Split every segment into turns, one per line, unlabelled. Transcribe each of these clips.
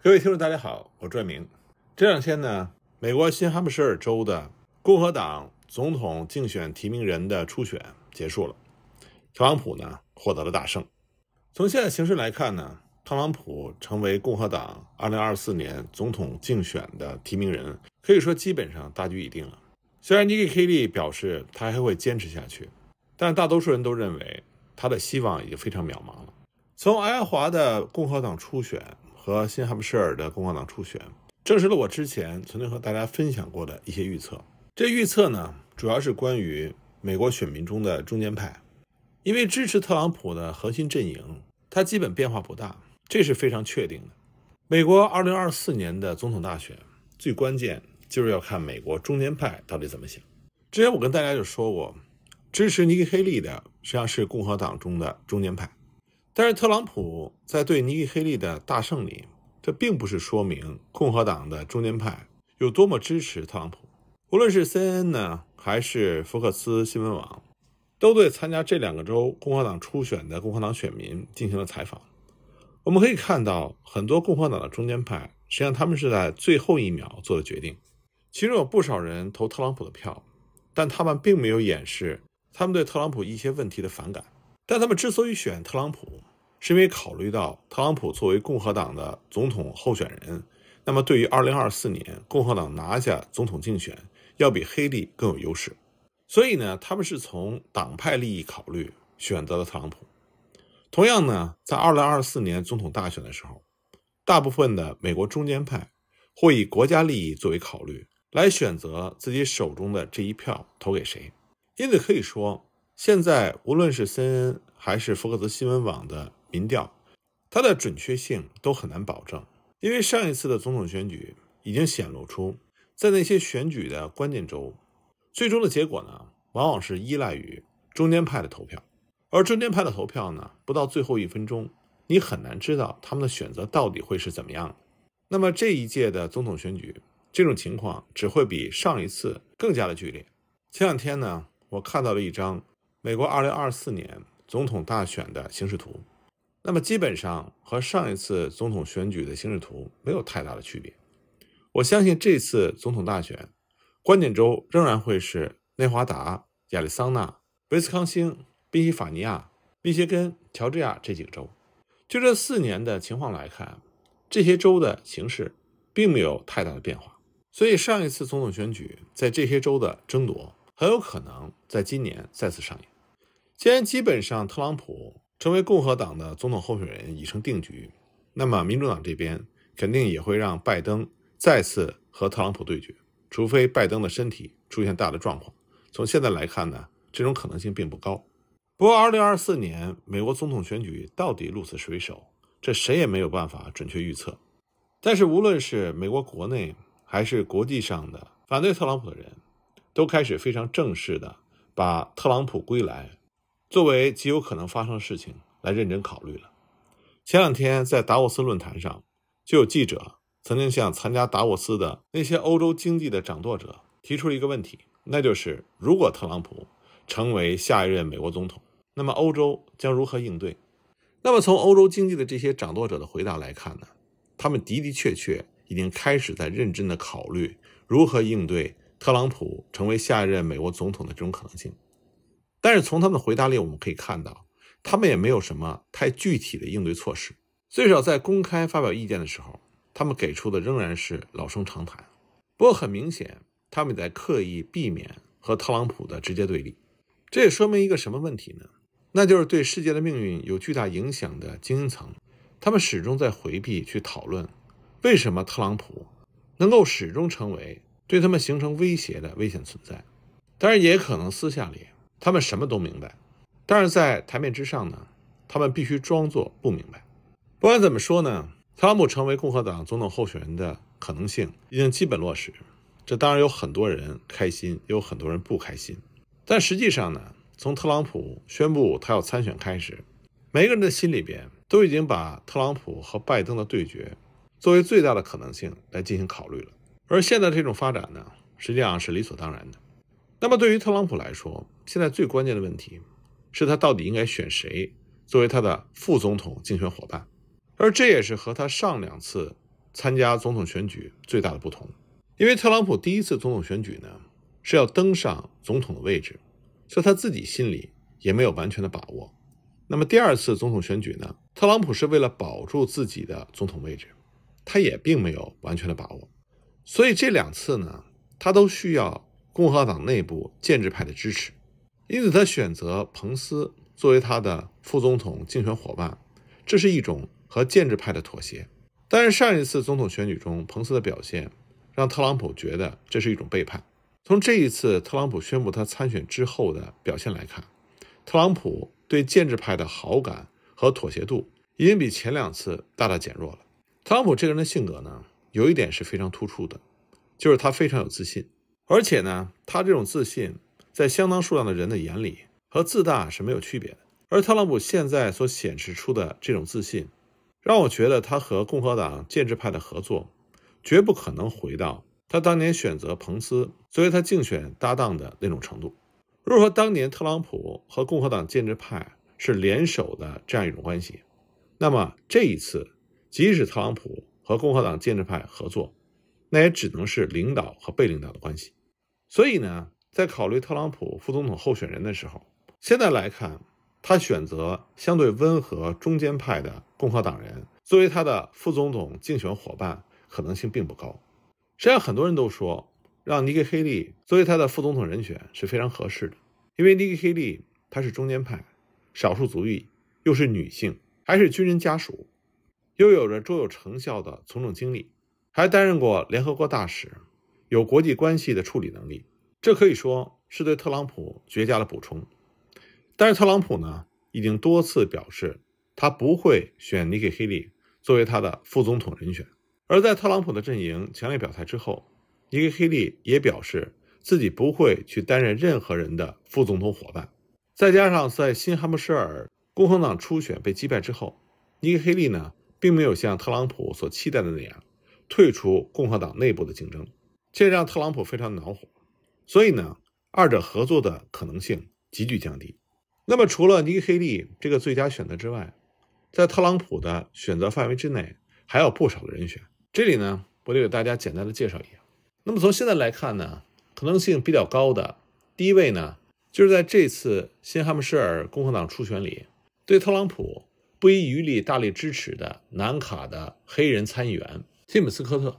各位听众，大家好，我是明。这两天呢，美国新罕布什尔州的共和党总统竞选提名人的初选结束了，特朗普呢获得了大胜。从现在形势来看呢，特朗普成为共和党2024年总统竞选的提名人，可以说基本上大局已定了。虽然尼可·凯利表示他还会坚持下去，但大多数人都认为他的希望已经非常渺茫了。从爱达华的共和党初选。和新哈布什尔的共和党初选，证实了我之前曾经和大家分享过的一些预测。这预测呢，主要是关于美国选民中的中间派，因为支持特朗普的核心阵营，它基本变化不大，这是非常确定的。美国二零二四年的总统大选，最关键就是要看美国中间派到底怎么想。之前我跟大家就说过，支持尼基黑利的实际上是共和党中的中间派。但是特朗普在对尼尼黑利的大胜里，这并不是说明共和党的中间派有多么支持特朗普。无论是 CNN 呢，还是福克斯新闻网，都对参加这两个州共和党初选的共和党选民进行了采访。我们可以看到，很多共和党的中间派，实际上他们是在最后一秒做的决定。其中有不少人投特朗普的票，但他们并没有掩饰他们对特朗普一些问题的反感。但他们之所以选特朗普，是因为考虑到特朗普作为共和党的总统候选人，那么对于二零二四年共和党拿下总统竞选要比黑利更有优势，所以呢，他们是从党派利益考虑选择了特朗普。同样呢，在二零二四年总统大选的时候，大部分的美国中间派会以国家利益作为考虑来选择自己手中的这一票投给谁。因此可以说，现在无论是 CNN 还是福克斯新闻网的。民调，它的准确性都很难保证，因为上一次的总统选举已经显露出，在那些选举的关键州，最终的结果呢，往往是依赖于中间派的投票，而中间派的投票呢，不到最后一分钟，你很难知道他们的选择到底会是怎么样那么这一届的总统选举，这种情况只会比上一次更加的剧烈。前两天呢，我看到了一张美国二零二四年总统大选的形势图。那么基本上和上一次总统选举的形势图没有太大的区别。我相信这次总统大选，关键州仍然会是内华达、亚利桑那、威斯康星、宾夕法尼亚、密歇根、乔治亚这几个州。就这四年的情况来看，这些州的形势并没有太大的变化。所以上一次总统选举在这些州的争夺，很有可能在今年再次上演。既然基本上特朗普。成为共和党的总统候选人已成定局，那么民主党这边肯定也会让拜登再次和特朗普对决，除非拜登的身体出现大的状况。从现在来看呢，这种可能性并不高。不过，2024年美国总统选举到底鹿死谁手，这谁也没有办法准确预测。但是，无论是美国国内还是国际上的反对特朗普的人，都开始非常正式的把特朗普归来。作为极有可能发生的事情来认真考虑了。前两天在达沃斯论坛上，就有记者曾经向参加达沃斯的那些欧洲经济的掌舵者提出了一个问题，那就是如果特朗普成为下一任美国总统，那么欧洲将如何应对？那么从欧洲经济的这些掌舵者的回答来看呢，他们的的确确已经开始在认真地考虑如何应对特朗普成为下一任美国总统的这种可能性。但是从他们的回答里，我们可以看到，他们也没有什么太具体的应对措施。最少在公开发表意见的时候，他们给出的仍然是老生常谈。不过，很明显，他们在刻意避免和特朗普的直接对立。这也说明一个什么问题呢？那就是对世界的命运有巨大影响的精英层，他们始终在回避去讨论，为什么特朗普能够始终成为对他们形成威胁的危险存在。当然，也可能私下里。他们什么都明白，但是在台面之上呢，他们必须装作不明白。不管怎么说呢，特朗普成为共和党总统候选人的可能性已经基本落实。这当然有很多人开心，也有很多人不开心。但实际上呢，从特朗普宣布他要参选开始，每个人的心里边都已经把特朗普和拜登的对决作为最大的可能性来进行考虑了。而现在这种发展呢，实际上是理所当然的。那么，对于特朗普来说，现在最关键的问题，是他到底应该选谁作为他的副总统竞选伙伴，而这也是和他上两次参加总统选举最大的不同。因为特朗普第一次总统选举呢，是要登上总统的位置，所以他自己心里也没有完全的把握。那么第二次总统选举呢，特朗普是为了保住自己的总统位置，他也并没有完全的把握。所以这两次呢，他都需要。共和党内部建制派的支持，因此他选择彭斯作为他的副总统竞选伙伴，这是一种和建制派的妥协。但是上一次总统选举中，彭斯的表现让特朗普觉得这是一种背叛。从这一次特朗普宣布他参选之后的表现来看，特朗普对建制派的好感和妥协度已经比前两次大大减弱了。特朗普这个人的性格呢，有一点是非常突出的，就是他非常有自信。而且呢，他这种自信，在相当数量的人的眼里，和自大是没有区别的。而特朗普现在所显示出的这种自信，让我觉得他和共和党建制派的合作，绝不可能回到他当年选择彭斯作为他竞选搭档的那种程度。如果说当年特朗普和共和党建制派是联手的这样一种关系，那么这一次，即使特朗普和共和党建制派合作，那也只能是领导和被领导的关系。所以呢，在考虑特朗普副总统候选人的时候，现在来看，他选择相对温和、中间派的共和党人作为他的副总统竞选伙伴可能性并不高。实际上，很多人都说，让尼可·黑利作为他的副总统人选是非常合适的，因为尼可·黑利她是中间派、少数族裔，又是女性，还是军人家属，又有着卓有成效的从政经历，还担任过联合国大使。有国际关系的处理能力，这可以说是对特朗普绝佳的补充。但是，特朗普呢已经多次表示，他不会选尼克·黑利作为他的副总统人选。而在特朗普的阵营强烈表态之后，尼克·黑利也表示自己不会去担任任何人的副总统伙伴。再加上在新罕布什尔共和党初选被击败之后，尼克·黑利呢并没有像特朗普所期待的那样退出共和党内部的竞争。这让特朗普非常恼火，所以呢，二者合作的可能性急剧降低。那么，除了尼黑利这个最佳选择之外，在特朗普的选择范围之内还有不少的人选。这里呢，我就给大家简单的介绍一下。那么，从现在来看呢，可能性比较高的第一位呢，就是在这次新罕姆什尔共和党初选里对特朗普不遗余力大力支持的南卡的黑人参议员西姆斯科特。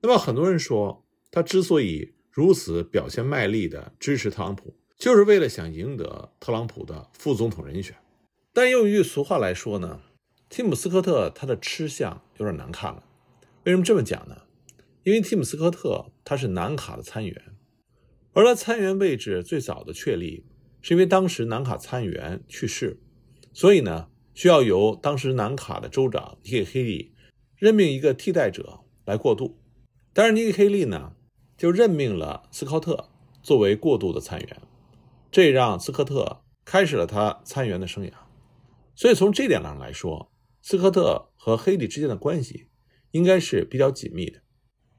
那么，很多人说。他之所以如此表现卖力的支持特朗普，就是为了想赢得特朗普的副总统人选。但用一句俗话来说呢，蒂姆斯科特他的吃相有点难看了。为什么这么讲呢？因为蒂姆斯科特他是南卡的参议员，而他参议员位置最早的确立，是因为当时南卡参议员去世，所以呢，需要由当时南卡的州长尼克黑利任命一个替代者来过渡。但是尼克黑利呢？就任命了斯科特作为过渡的参议员，这让斯科特开始了他参议员的生涯。所以从这点上来说，斯科特和黑利之间的关系应该是比较紧密的。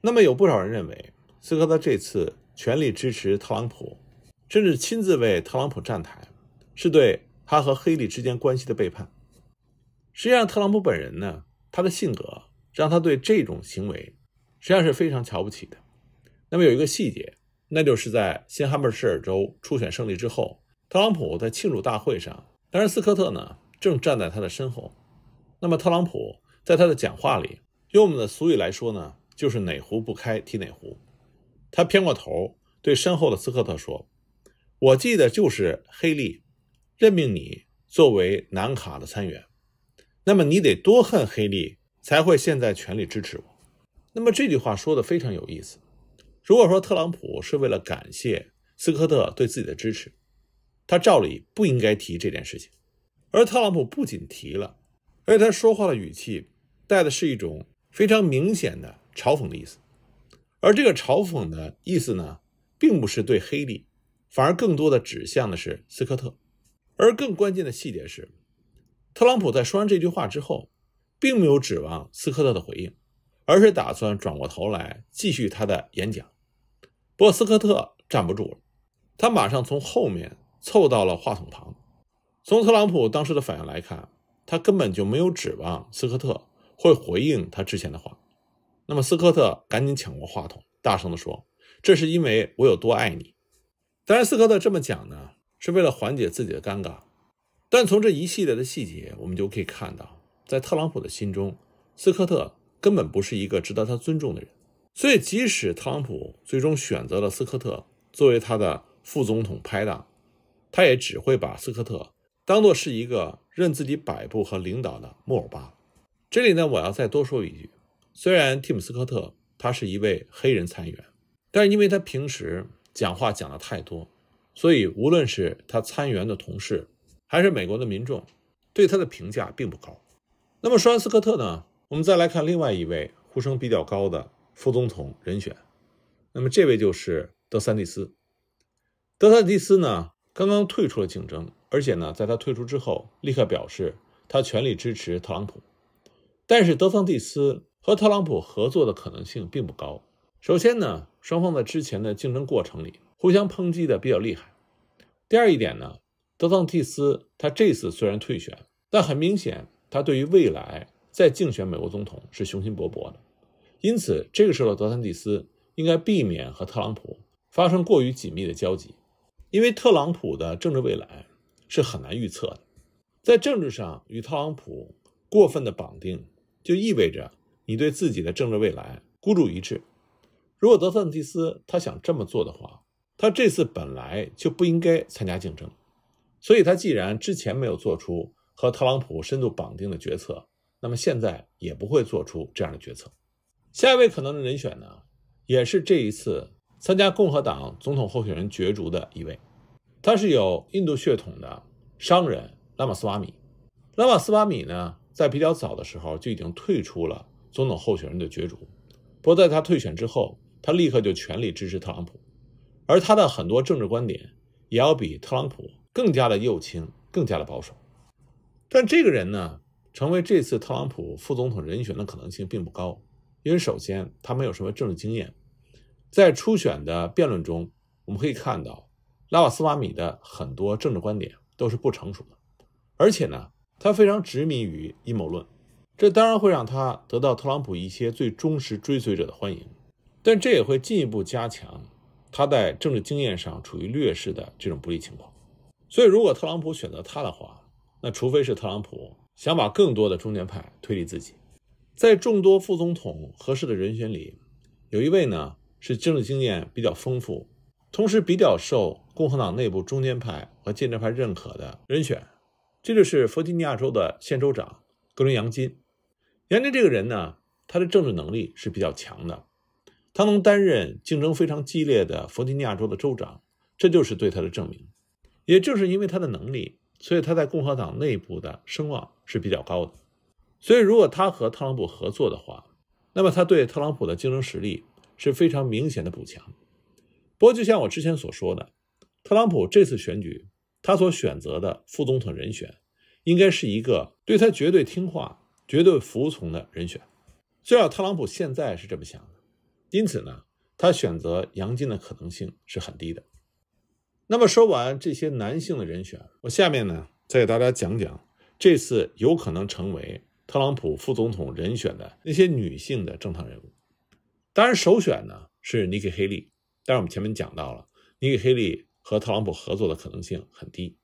那么有不少人认为，斯科特这次全力支持特朗普，甚至亲自为特朗普站台，是对他和黑利之间关系的背叛。实际上，特朗普本人呢，他的性格让他对这种行为实际上是非常瞧不起的。那么有一个细节，那就是在新罕布什尔州初选胜利之后，特朗普在庆祝大会上，当然斯科特呢正站在他的身后。那么特朗普在他的讲话里，用我们的俗语来说呢，就是哪壶不开提哪壶。他偏过头对身后的斯科特说：“我记得就是黑利任命你作为南卡的参议员，那么你得多恨黑利才会现在全力支持我。”那么这句话说的非常有意思。如果说特朗普是为了感谢斯科特对自己的支持，他照理不应该提这件事情，而特朗普不仅提了，而且他说话的语气带的是一种非常明显的嘲讽的意思，而这个嘲讽的意思呢，并不是对黑利，反而更多的指向的是斯科特，而更关键的细节是，特朗普在说完这句话之后，并没有指望斯科特的回应，而是打算转过头来继续他的演讲。不过斯科特站不住了，他马上从后面凑到了话筒旁。从特朗普当时的反应来看，他根本就没有指望斯科特会回应他之前的话。那么斯科特赶紧抢过话筒，大声的说：“这是因为我有多爱你。”当然，斯科特这么讲呢，是为了缓解自己的尴尬。但从这一系列的细节，我们就可以看到，在特朗普的心中，斯科特根本不是一个值得他尊重的人。所以，即使特朗普最终选择了斯科特作为他的副总统拍档，他也只会把斯科特当作是一个任自己摆布和领导的木偶吧。这里呢，我要再多说一句：，虽然蒂姆斯科特他是一位黑人参议员，但是因为他平时讲话讲的太多，所以无论是他参议员的同事，还是美国的民众，对他的评价并不高。那么说完斯科特呢，我们再来看另外一位呼声比较高的。副总统人选，那么这位就是德桑蒂斯。德桑蒂斯呢，刚刚退出了竞争，而且呢，在他退出之后，立刻表示他全力支持特朗普。但是，德桑蒂斯和特朗普合作的可能性并不高。首先呢，双方在之前的竞争过程里互相抨击的比较厉害。第二一点呢，德桑蒂斯他这次虽然退选，但很明显，他对于未来再竞选美国总统是雄心勃勃的。因此，这个时候的德桑蒂斯应该避免和特朗普发生过于紧密的交集，因为特朗普的政治未来是很难预测的。在政治上与特朗普过分的绑定，就意味着你对自己的政治未来孤注一掷。如果德桑蒂斯他想这么做的话，他这次本来就不应该参加竞争。所以他既然之前没有做出和特朗普深度绑定的决策，那么现在也不会做出这样的决策。下一位可能的人选呢，也是这一次参加共和党总统候选人角逐的一位，他是有印度血统的商人拉马斯瓦米。拉马斯瓦米呢，在比较早的时候就已经退出了总统候选人的角逐。不过在他退选之后，他立刻就全力支持特朗普，而他的很多政治观点也要比特朗普更加的右倾，更加的保守。但这个人呢，成为这次特朗普副总统人选的可能性并不高。因为首先他没有什么政治经验，在初选的辩论中，我们可以看到拉瓦斯瓦米的很多政治观点都是不成熟的，而且呢，他非常执迷于阴谋论，这当然会让他得到特朗普一些最忠实追随者的欢迎，但这也会进一步加强他在政治经验上处于劣势的这种不利情况。所以，如果特朗普选择他的话，那除非是特朗普想把更多的中间派推离自己。在众多副总统合适的人选里，有一位呢是政治经验比较丰富，同时比较受共和党内部中间派和建制派认可的人选，这就是弗吉尼亚州的县州长格伦杨金。杨金这个人呢，他的政治能力是比较强的，他能担任竞争非常激烈的弗吉尼亚州的州长，这就是对他的证明。也正是因为他的能力，所以他在共和党内部的声望是比较高的。所以，如果他和特朗普合作的话，那么他对特朗普的竞争实力是非常明显的补强。不过，就像我之前所说的，特朗普这次选举他所选择的副总统人选，应该是一个对他绝对听话、绝对服从的人选。至少特朗普现在是这么想的。因此呢，他选择杨金的可能性是很低的。那么说完这些男性的人选，我下面呢再给大家讲讲这次有可能成为。特朗普副总统人选的那些女性的正统人物，当然首选呢是尼克·黑利，但是我们前面讲到了，尼克·黑利和特朗普合作的可能性很低。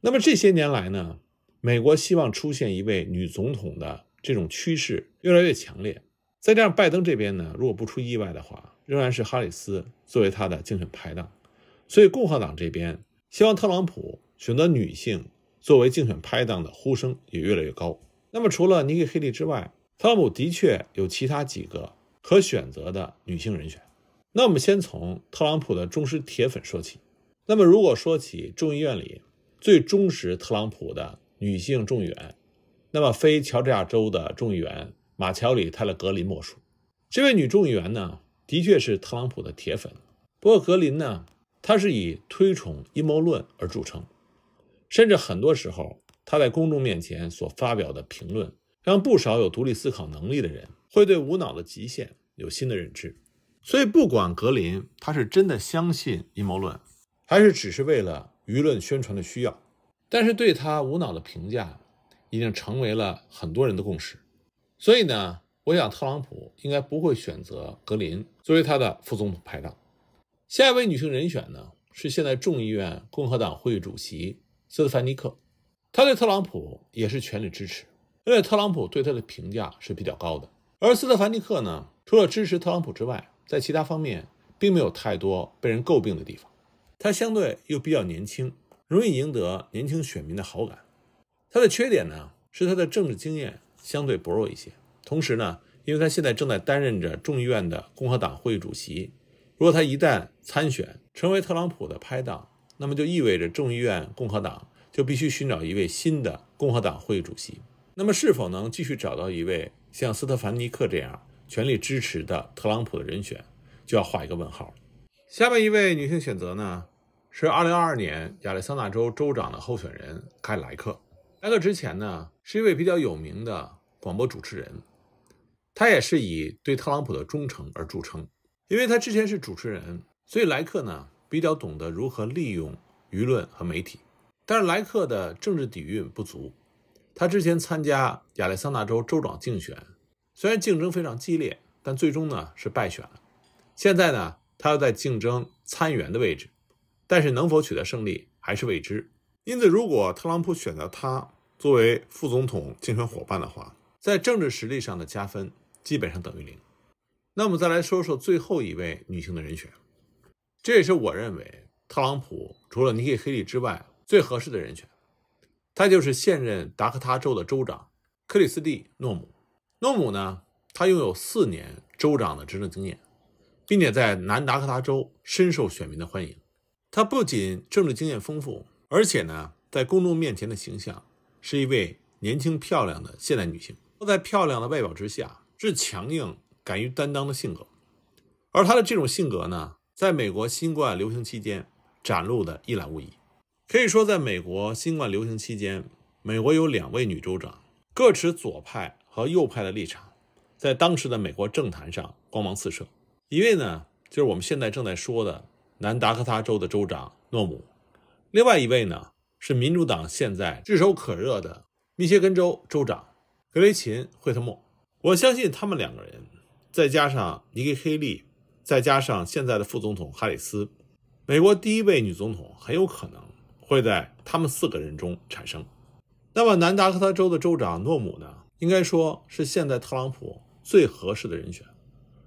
那么这些年来呢，美国希望出现一位女总统的这种趋势越来越强烈。再加上拜登这边呢，如果不出意外的话，仍然是哈里斯作为他的竞选拍档。所以共和党这边希望特朗普选择女性作为竞选拍档的呼声也越来越高。那么，除了尼克·黑利之外，特朗普的确有其他几个可选择的女性人选。那我们先从特朗普的忠实铁粉说起。那么，如果说起众议院里最忠实特朗普的女性众议员，那么非乔治亚州的众议员马乔里·泰勒·格林莫属。这位女众议员呢，的确是特朗普的铁粉。不过，格林呢，她是以推崇阴谋论而著称，甚至很多时候。他在公众面前所发表的评论，让不少有独立思考能力的人会对无脑的极限有新的认知。所以，不管格林他是真的相信阴谋论，还是只是为了舆论宣传的需要，但是对他无脑的评价已经成为了很多人的共识。所以呢，我想特朗普应该不会选择格林作为他的副总统排档。下一位女性人选呢，是现在众议院共和党会议主席斯特凡尼克。他对特朗普也是全力支持，因为特朗普对他的评价是比较高的。而斯特凡尼克呢，除了支持特朗普之外，在其他方面并没有太多被人诟病的地方。他相对又比较年轻，容易赢得年轻选民的好感。他的缺点呢，是他的政治经验相对薄弱一些。同时呢，因为他现在正在担任着众议院的共和党会议主席，如果他一旦参选成为特朗普的拍档，那么就意味着众议院共和党。就必须寻找一位新的共和党会议主席。那么，是否能继续找到一位像斯特凡尼克这样全力支持的特朗普的人选，就要画一个问号下面一位女性选择呢，是二零二二年亚利桑那州州长的候选人凯莱克。莱克之前呢，是一位比较有名的广播主持人，他也是以对特朗普的忠诚而著称。因为他之前是主持人，所以莱克呢，比较懂得如何利用舆论和媒体。但是莱克的政治底蕴不足，他之前参加亚利桑那州州长竞选，虽然竞争非常激烈，但最终呢是败选了。现在呢，他要在竞争参议员的位置，但是能否取得胜利还是未知。因此，如果特朗普选择他作为副总统竞选伙伴的话，在政治实力上的加分基本上等于零。那么再来说说最后一位女性的人选，这也是我认为特朗普除了尼基·黑利之外。最合适的人选，他就是现任达科他州的州长克里斯蒂诺姆。诺姆呢，他拥有四年州长的执政经验，并且在南达科他州深受选民的欢迎。他不仅政治经验丰富，而且呢，在公众面前的形象是一位年轻漂亮的现代女性。在漂亮的外表之下，是强硬、敢于担当的性格。而他的这种性格呢，在美国新冠流行期间展露的一览无遗。可以说，在美国新冠流行期间，美国有两位女州长，各持左派和右派的立场，在当时的美国政坛上光芒四射。一位呢，就是我们现在正在说的南达科他州的州长诺姆；另外一位呢，是民主党现在炙手可热的密歇根州州长格雷琴·惠特莫。我相信他们两个人，再加上尼基·黑利，再加上现在的副总统哈里斯，美国第一位女总统很有可能。会在他们四个人中产生。那么，南达科他州的州长诺姆呢？应该说是现在特朗普最合适的人选。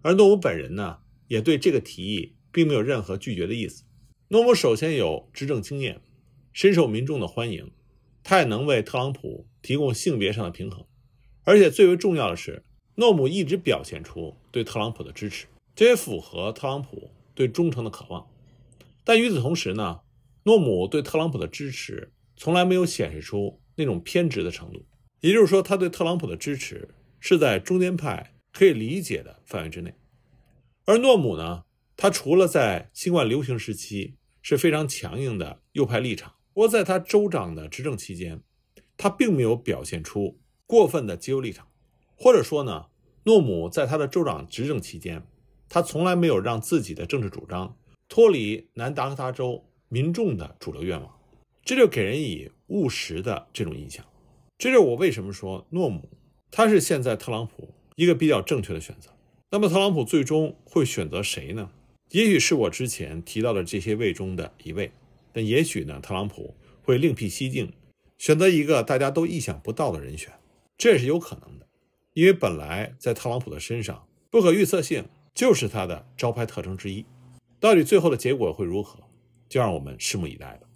而诺姆本人呢，也对这个提议并没有任何拒绝的意思。诺姆首先有执政经验，深受民众的欢迎，他也能为特朗普提供性别上的平衡。而且最为重要的是，诺姆一直表现出对特朗普的支持，这也符合特朗普对忠诚的渴望。但与此同时呢？诺姆对特朗普的支持从来没有显示出那种偏执的程度，也就是说，他对特朗普的支持是在中间派可以理解的范围之内。而诺姆呢，他除了在新冠流行时期是非常强硬的右派立场，不过在他州长的执政期间，他并没有表现出过分的激右立场，或者说呢，诺姆在他的州长执政期间，他从来没有让自己的政治主张脱离南达科他州。民众的主流愿望，这就给人以务实的这种印象。这就是我为什么说诺姆他是现在特朗普一个比较正确的选择。那么特朗普最终会选择谁呢？也许是我之前提到的这些位中的一位，但也许呢，特朗普会另辟蹊径，选择一个大家都意想不到的人选，这也是有可能的。因为本来在特朗普的身上，不可预测性就是他的招牌特征之一。到底最后的结果会如何？就让我们拭目以待吧。